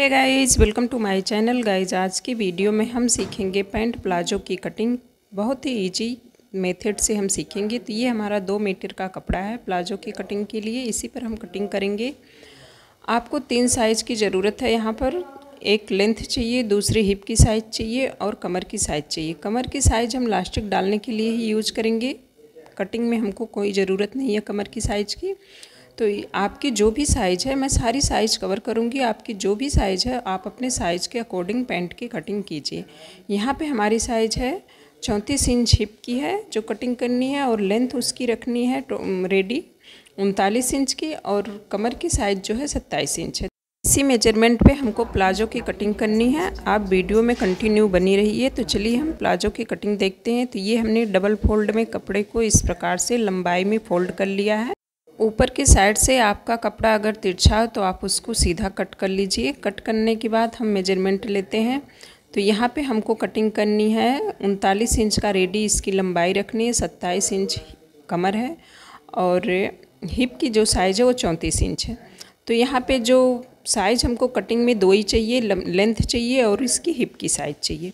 hey guys welcome to my channel guys आज की video में हम सीखेंगे पैंट प्लाजो की कटिंग बहुत ही इजी मेथड से हम सीखेंगे तो ये हमारा दो मीटर का कपड़ा है प्लाजो की कटिंग के लिए इसी पर हम कटिंग करेंगे आपको तीन साइज़ की ज़रूरत है यहाँ पर एक लेंथ चाहिए दूसरी हिप की साइज़ चाहिए और कमर की साइज़ चाहिए कमर की साइज़ हम लास्टिक डालने के लिए ही यूज करेंगे कटिंग में हमको कोई ज़रूरत नहीं है कमर की साइज़ की तो आपकी जो भी साइज़ है मैं सारी साइज़ कवर करूँगी आपकी जो भी साइज़ है आप अपने साइज़ के अकॉर्डिंग पैंट की कटिंग कीजिए यहाँ पे हमारी साइज़ है चौंतीस इंच हिप की है जो कटिंग करनी है और लेंथ उसकी रखनी है रेडी तो, उनतालीस इंच की और कमर की साइज़ जो है सत्ताईस इंच है इसी मेजरमेंट पे हमको प्लाजो की कटिंग करनी है आप वीडियो में कंटिन्यू बनी रहिए तो चलिए हम प्लाजो की कटिंग देखते हैं तो ये हमने डबल फोल्ड में कपड़े को इस प्रकार से लंबाई में फोल्ड कर लिया है ऊपर की साइड से आपका कपड़ा अगर तिरछा हो तो आप उसको सीधा कट कर लीजिए कट करने के बाद हम मेजरमेंट लेते हैं तो यहाँ पे हमको कटिंग करनी है उनतालीस इंच का रेडी इसकी लंबाई रखनी है सत्ताईस इंच कमर है और हिप की जो साइज़ है वो चौंतीस इंच है तो यहाँ पे जो साइज़ हमको कटिंग में दो ही चाहिए लेंथ चाहिए और इसकी हिप की साइज़ चाहिए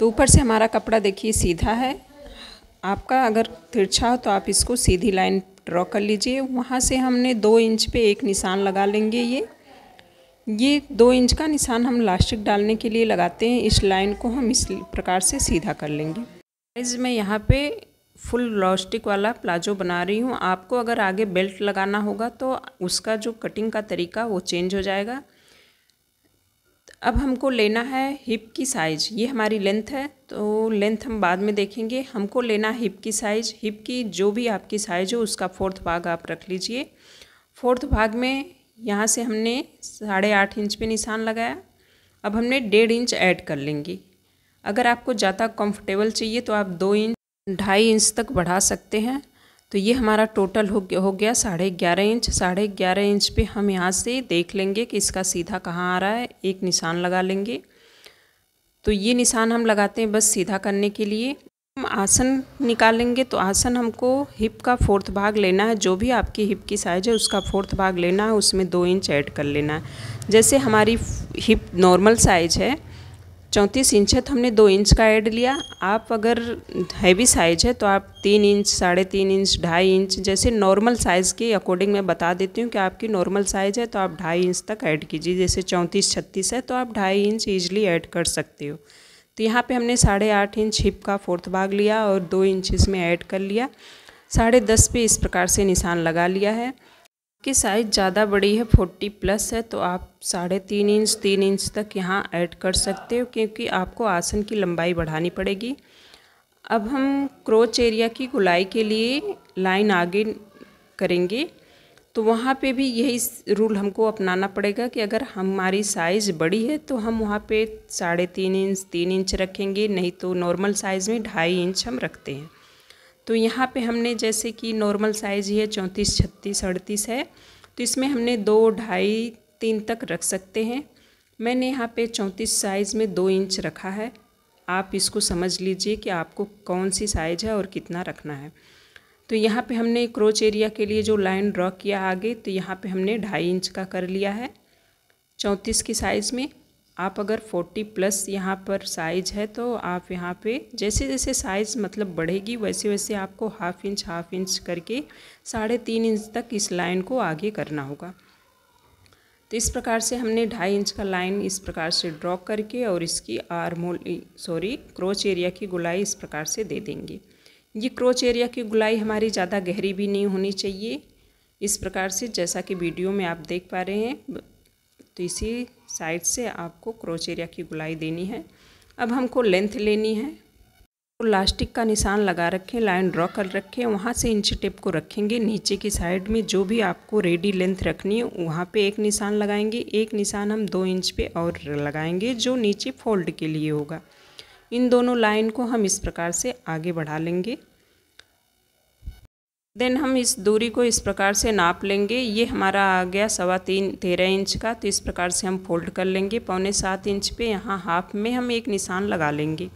तो ऊपर से हमारा कपड़ा देखिए सीधा है आपका अगर तिरछा हो तो आप इसको सीधी लाइन ड्रॉ कर लीजिए वहाँ से हमने दो इंच पे एक निशान लगा लेंगे ये ये दो इंच का निशान हम लास्टिक डालने के लिए लगाते हैं इस लाइन को हम इस प्रकार से सीधा कर लेंगे गाइज मैं यहाँ पे फुल लॉस्टिक वाला प्लाजो बना रही हूँ आपको अगर आगे बेल्ट लगाना होगा तो उसका जो कटिंग का तरीका वो चेंज हो जाएगा अब हमको लेना है हिप की साइज ये हमारी लेंथ है तो लेंथ हम बाद में देखेंगे हमको लेना हिप की साइज हिप की जो भी आपकी साइज हो उसका फोर्थ भाग आप रख लीजिए फोर्थ भाग में यहाँ से हमने साढ़े आठ इंच पे निशान लगाया अब हमने डेढ़ इंच ऐड कर लेंगे अगर आपको ज़्यादा कंफर्टेबल चाहिए तो आप दो इंच ढाई इंच तक बढ़ा सकते हैं तो ये हमारा टोटल हो गया हो गया साढ़े ग्यारह इंच साढ़े ग्यारह इंच पे हम यहाँ से देख लेंगे कि इसका सीधा कहाँ आ रहा है एक निशान लगा लेंगे तो ये निशान हम लगाते हैं बस सीधा करने के लिए हम आसन निकालेंगे तो आसन हमको हिप का फोर्थ भाग लेना है जो भी आपकी हिप की साइज है उसका फोर्थ भाग लेना है उसमें दो इंच ऐड कर लेना है जैसे हमारी हिप नॉर्मल साइज है चौंतीस इंच है तो हमने दो इंच का ऐड लिया आप अगर हैवी साइज है तो आप तीन इंच साढ़े तीन इंच ढाई इंच जैसे नॉर्मल साइज़ के अकॉर्डिंग मैं बता देती हूँ कि आपकी नॉर्मल साइज़ है तो आप ढाई इंच तक ऐड कीजिए जैसे चौंतीस छत्तीस है तो आप ढाई इंच ईजिली ऐड कर सकते हो तो यहाँ पर हमने साढ़े आठ इंच हिप का फोर्थ भाग लिया और दो इंच इसमें ऐड कर लिया साढ़े दस पे इस प्रकार से निशान लगा लिया है की साइज़ ज़्यादा बड़ी है फोर्टी प्लस है तो आप साढ़े तीन इंच तीन इंच तक यहाँ ऐड कर सकते हो क्योंकि आपको आसन की लंबाई बढ़ानी पड़ेगी अब हम क्रोच एरिया की गुलाई के लिए लाइन आगे करेंगे तो वहाँ पे भी यही रूल हमको अपनाना पड़ेगा कि अगर हमारी साइज़ बड़ी है तो हम वहाँ पे साढ़े तीन इंच तीन इंच रखेंगे नहीं तो नॉर्मल साइज़ में ढाई इंच हम रखते हैं तो यहाँ पे हमने जैसे कि नॉर्मल साइज़ ही है चौंतीस छत्तीस अड़तीस है तो इसमें हमने दो ढाई तीन तक रख सकते हैं मैंने यहाँ पे चौंतीस साइज़ में दो इंच रखा है आप इसको समझ लीजिए कि आपको कौन सी साइज़ है और कितना रखना है तो यहाँ पे हमने क्रोच एरिया के लिए जो लाइन ड्रॉ किया आगे तो यहाँ पे हमने ढाई इंच का कर लिया है चौंतीस की साइज़ में आप अगर 40 प्लस यहाँ पर साइज है तो आप यहाँ पे जैसे जैसे साइज़ मतलब बढ़ेगी वैसे वैसे आपको हाफ इंच हाफ इंच करके साढ़े तीन इंच तक इस लाइन को आगे करना होगा तो इस प्रकार से हमने ढाई इंच का लाइन इस प्रकार से ड्रॉ करके और इसकी आर्म सॉरी क्रोच एरिया की गुलाई इस प्रकार से दे देंगे ये क्रोच एरिया की गुलाई हमारी ज़्यादा गहरी भी नहीं होनी चाहिए इस प्रकार से जैसा कि वीडियो में आप देख पा रहे हैं तो इसी साइड से आपको क्रोच एरिया की गुलाई देनी है अब हमको लेंथ लेनी है तो लास्टिक का निशान लगा रखें लाइन ड्रॉ कर रखें वहाँ से इंच टेप को रखेंगे नीचे की साइड में जो भी आपको रेडी लेंथ रखनी है वहाँ पे एक निशान लगाएंगे एक निशान हम दो इंच पे और लगाएंगे जो नीचे फोल्ड के लिए होगा इन दोनों लाइन को हम इस प्रकार से आगे बढ़ा लेंगे देन हम इस दूरी को इस प्रकार से नाप लेंगे ये हमारा आ गया सवा तीन तेरह इंच का तो इस प्रकार से हम फोल्ड कर लेंगे पौने सात इंच पे यहाँ हाफ में हम एक निशान लगा लेंगे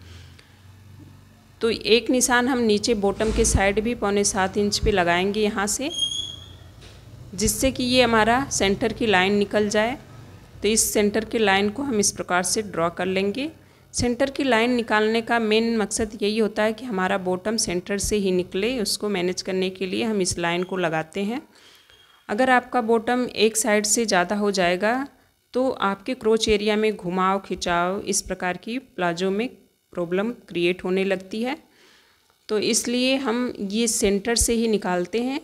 तो एक निशान हम नीचे बॉटम के साइड भी पौने सात इंच पे लगाएंगे यहाँ से जिससे कि ये हमारा सेंटर की लाइन निकल जाए तो इस सेंटर की लाइन को हम इस प्रकार से ड्रॉ कर लेंगे सेंटर की लाइन निकालने का मेन मकसद यही होता है कि हमारा बॉटम सेंटर से ही निकले उसको मैनेज करने के लिए हम इस लाइन को लगाते हैं अगर आपका बॉटम एक साइड से ज़्यादा हो जाएगा तो आपके क्रोच एरिया में घुमाव खिंचाव इस प्रकार की प्लाजो में प्रॉब्लम क्रिएट होने लगती है तो इसलिए हम ये सेंटर से ही निकालते हैं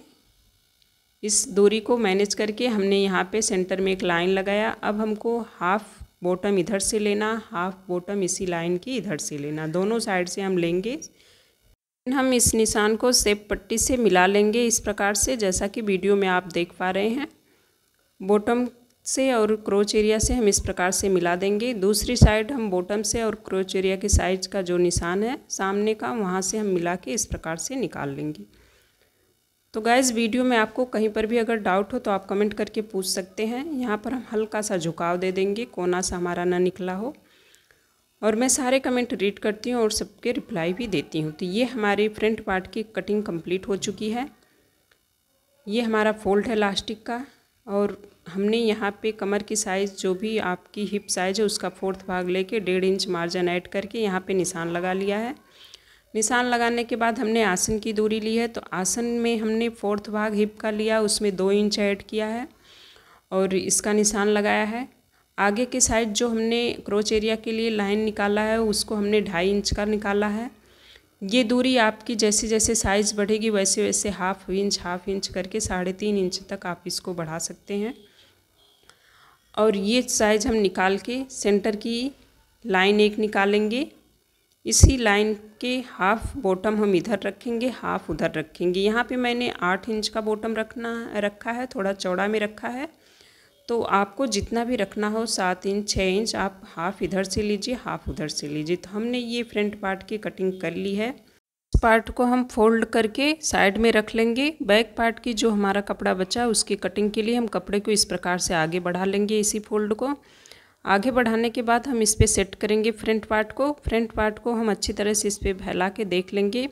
इस दूरी को मैनेज करके हमने यहाँ पे सेंटर में एक लाइन लगाया अब हमको हाफ़ बॉटम इधर से लेना हाफ बॉटम इसी लाइन की इधर से लेना दोनों साइड से हम लेंगे हम इस निशान को सेप पट्टी से मिला लेंगे इस प्रकार से जैसा कि वीडियो में आप देख पा रहे हैं बॉटम से और क्रोच एरिया से हम इस प्रकार से मिला देंगे दूसरी साइड हम बॉटम से और क्रोच एरिया के साइज का जो निशान है सामने का वहाँ से हम मिला के इस प्रकार से निकाल लेंगे तो गाइज़ वीडियो में आपको कहीं पर भी अगर डाउट हो तो आप कमेंट करके पूछ सकते हैं यहाँ पर हम हल्का सा झुकाव दे देंगे कोना सा हमारा ना निकला हो और मैं सारे कमेंट रीड करती हूँ और सबके रिप्लाई भी देती हूँ तो ये हमारी फ्रंट पार्ट की कटिंग कंप्लीट हो चुकी है ये हमारा फोल्ड है लास्टिक का और हमने यहाँ पे कमर की साइज़ जो भी आपकी हिप साइज़ है उसका फोर्थ भाग लेके डेढ़ इंच मार्जिन ऐड करके यहाँ पे निशान लगा लिया है निशान लगाने के बाद हमने आसन की दूरी ली है तो आसन में हमने फोर्थ भाग हिप का लिया उसमें दो इंच ऐड किया है और इसका निशान लगाया है आगे के साइड जो हमने क्रोच एरिया के लिए लाइन निकाला है उसको हमने ढाई इंच का निकाला है ये दूरी आपकी जैसे जैसे साइज़ बढ़ेगी वैसे वैसे हाफ इंच हाफ इंच करके साढ़े तीन इंच तक आप इसको बढ़ा सकते हैं और ये साइज़ हम निकाल के सेंटर की लाइन एक निकालेंगे इसी लाइन के हाफ बॉटम हम इधर रखेंगे हाफ उधर रखेंगे यहाँ पे मैंने आठ इंच का बॉटम रखना रखा है थोड़ा चौड़ा में रखा है तो आपको जितना भी रखना हो सात इंच छः इंच आप हाफ़ इधर से लीजिए हाफ उधर से लीजिए तो हमने ये फ्रंट पार्ट की कटिंग कर ली है इस पार्ट को हम फोल्ड करके साइड में रख लेंगे बैक पार्ट की जो हमारा कपड़ा बचा है उसकी कटिंग के लिए हम कपड़े को इस प्रकार से आगे बढ़ा लेंगे इसी फोल्ड को आगे बढ़ाने के बाद हम इस पर सेट करेंगे फ्रंट पार्ट को फ्रंट पार्ट को हम अच्छी तरह से इस पर फैला के देख लेंगे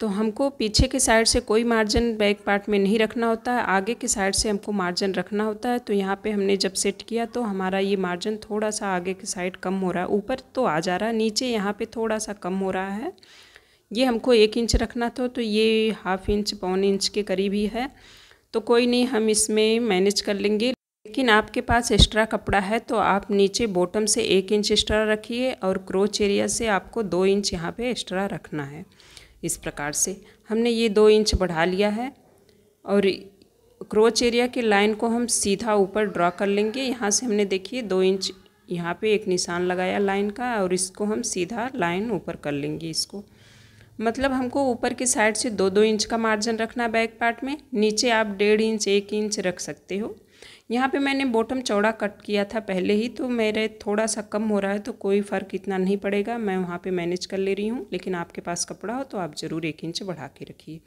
तो हमको पीछे के साइड से कोई मार्जिन बैक पार्ट में नहीं रखना होता है आगे के साइड से हमको मार्जिन रखना होता है तो यहाँ पे हमने जब सेट किया तो हमारा ये मार्जिन थोड़ा सा आगे के साइड कम हो रहा है ऊपर तो आ जा रहा है नीचे यहाँ पे थोड़ा सा कम हो रहा है ये हमको एक इंच रखना था तो ये हाफ इंच पौन इंच के करीब ही है तो कोई नहीं हम इसमें मैनेज कर लेंगे लेकिन आपके पास एक्स्ट्रा कपड़ा है तो आप नीचे बॉटम से एक इंच एक्स्ट्रा रखिए और क्रोच एरिया से आपको दो इंच यहाँ पे एक्स्ट्रा रखना है इस प्रकार से हमने ये दो इंच बढ़ा लिया है और क्रोच एरिया के लाइन को हम सीधा ऊपर ड्रॉ कर लेंगे यहाँ से हमने देखिए दो इंच यहाँ पे एक निशान लगाया लाइन का और इसको हम सीधा लाइन ऊपर कर लेंगे इसको मतलब हमको ऊपर की साइड से दो दो इंच का मार्जिन रखना बैक पार्ट में नीचे आप डेढ़ इंच एक इंच रख सकते हो यहाँ पे मैंने बॉटम चौड़ा कट किया था पहले ही तो मेरे थोड़ा सा कम हो रहा है तो कोई फ़र्क इतना नहीं पड़ेगा मैं वहाँ पे मैनेज कर ले रही हूँ लेकिन आपके पास कपड़ा हो तो आप ज़रूर एक इंच बढ़ा के रखिए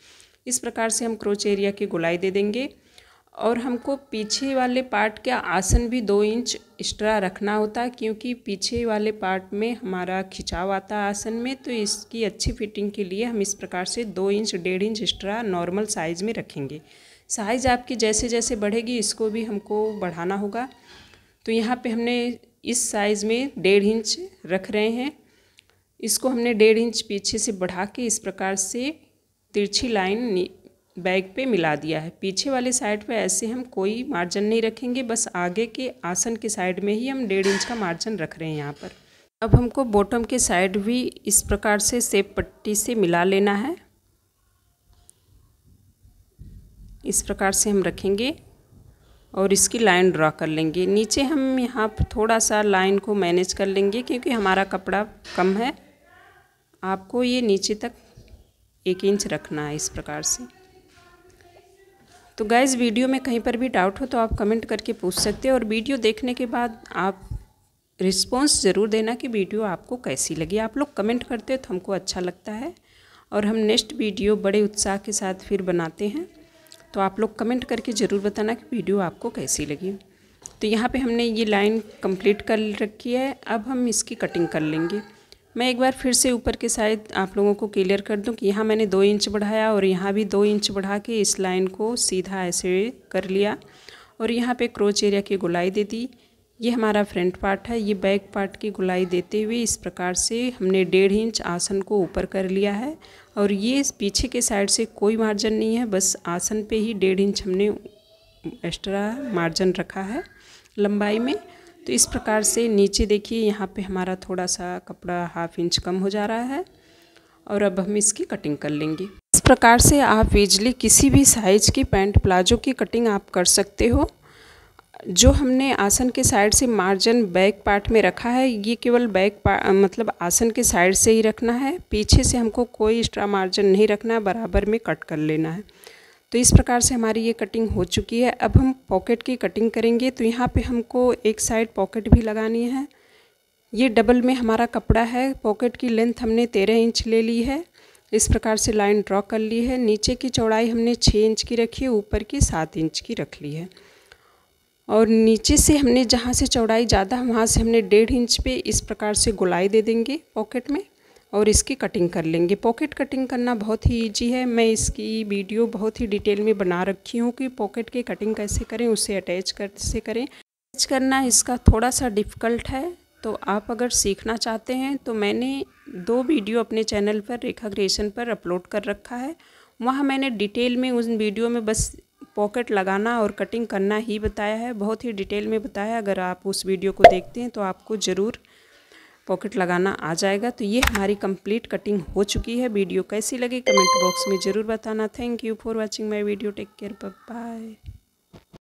इस प्रकार से हम क्रोच एरिया की गुलाई दे देंगे और हमको पीछे वाले पार्ट का आसन भी दो इंच एक्स्ट्रा रखना होता है क्योंकि पीछे वाले पार्ट में हमारा खिंचाव आता है आसन में तो इसकी अच्छी फिटिंग के लिए हम इस प्रकार से दो इंच डेढ़ इंच एक्स्ट्रा नॉर्मल साइज़ में रखेंगे साइज़ आपकी जैसे जैसे बढ़ेगी इसको भी हमको बढ़ाना होगा तो यहाँ पे हमने इस साइज़ में डेढ़ इंच रख रहे हैं इसको हमने डेढ़ इंच पीछे से बढ़ा के इस प्रकार से तिरछी लाइन बैग पे मिला दिया है पीछे वाले साइड पे ऐसे हम कोई मार्जिन नहीं रखेंगे बस आगे के आसन के साइड में ही हम डेढ़ इंच का मार्जिन रख रहे हैं यहाँ पर अब हमको बॉटम के साइड भी इस प्रकार से सेब पट्टी से मिला लेना है इस प्रकार से हम रखेंगे और इसकी लाइन ड्रा कर लेंगे नीचे हम यहाँ थोड़ा सा लाइन को मैनेज कर लेंगे क्योंकि हमारा कपड़ा कम है आपको ये नीचे तक एक इंच रखना है इस प्रकार से तो गैज़ वीडियो में कहीं पर भी डाउट हो तो आप कमेंट करके पूछ सकते हैं और वीडियो देखने के बाद आप रिस्पॉन्स ज़रूर देना कि वीडियो आपको कैसी लगी आप लोग कमेंट करते हो तो हमको अच्छा लगता है और हम नेक्स्ट वीडियो बड़े उत्साह के साथ फिर बनाते हैं तो आप लोग कमेंट करके ज़रूर बताना कि वीडियो आपको कैसी लगी तो यहाँ पे हमने ये लाइन कंप्लीट कर रखी है अब हम इसकी कटिंग कर लेंगे मैं एक बार फिर से ऊपर के साइड आप लोगों को क्लियर कर दूं कि यहाँ मैंने दो इंच बढ़ाया और यहाँ भी दो इंच बढ़ा के इस लाइन को सीधा ऐसे कर लिया और यहाँ पे क्रोच एरिया की गुलाई दे दी ये हमारा फ्रंट पार्ट है ये बैक पार्ट की गुलाई देते हुए इस प्रकार से हमने डेढ़ इंच आसन को ऊपर कर लिया है और ये पीछे के साइड से कोई मार्जिन नहीं है बस आसन पे ही डेढ़ इंच हमने एक्स्ट्रा मार्जिन रखा है लंबाई में तो इस प्रकार से नीचे देखिए यहाँ पे हमारा थोड़ा सा कपड़ा हाफ इंच कम हो जा रहा है और अब हम इसकी कटिंग कर लेंगे इस प्रकार से आप इजली किसी भी साइज़ की पैंट प्लाजो की कटिंग आप कर सकते हो जो हमने आसन के साइड से मार्जिन बैक पार्ट में रखा है ये केवल बैक मतलब आसन के साइड से ही रखना है पीछे से हमको कोई एक्स्ट्रा मार्जिन नहीं रखना है बराबर में कट कर लेना है तो इस प्रकार से हमारी ये कटिंग हो चुकी है अब हम पॉकेट की कटिंग करेंगे तो यहाँ पे हमको एक साइड पॉकेट भी लगानी है ये डबल में हमारा कपड़ा है पॉकेट की लेंथ हमने तेरह इंच ले ली है इस प्रकार से लाइन ड्रॉ कर ली है नीचे की चौड़ाई हमने छः इंच की रखी है ऊपर की सात इंच की रख ली है और नीचे से हमने जहाँ से चौड़ाई ज़्यादा वहाँ से हमने डेढ़ इंच पे इस प्रकार से गोलाई दे देंगे पॉकेट में और इसकी कटिंग कर लेंगे पॉकेट कटिंग करना बहुत ही इजी है मैं इसकी वीडियो बहुत ही डिटेल में बना रखी हूँ कि पॉकेट की कटिंग कैसे करें उसे अटैच कैसे करें अटैच करना इसका थोड़ा सा डिफ़िकल्ट है तो आप अगर सीखना चाहते हैं तो मैंने दो वीडियो अपने चैनल पर रेखा क्रिएशन पर अपलोड कर रखा है वहाँ मैंने डिटेल में उन वीडियो में बस पॉकेट लगाना और कटिंग करना ही बताया है बहुत ही डिटेल में बताया अगर आप उस वीडियो को देखते हैं तो आपको ज़रूर पॉकेट लगाना आ जाएगा तो ये हमारी कंप्लीट कटिंग हो चुकी है वीडियो कैसी लगी कमेंट बॉक्स में ज़रूर बताना thank you for watching my video take care bye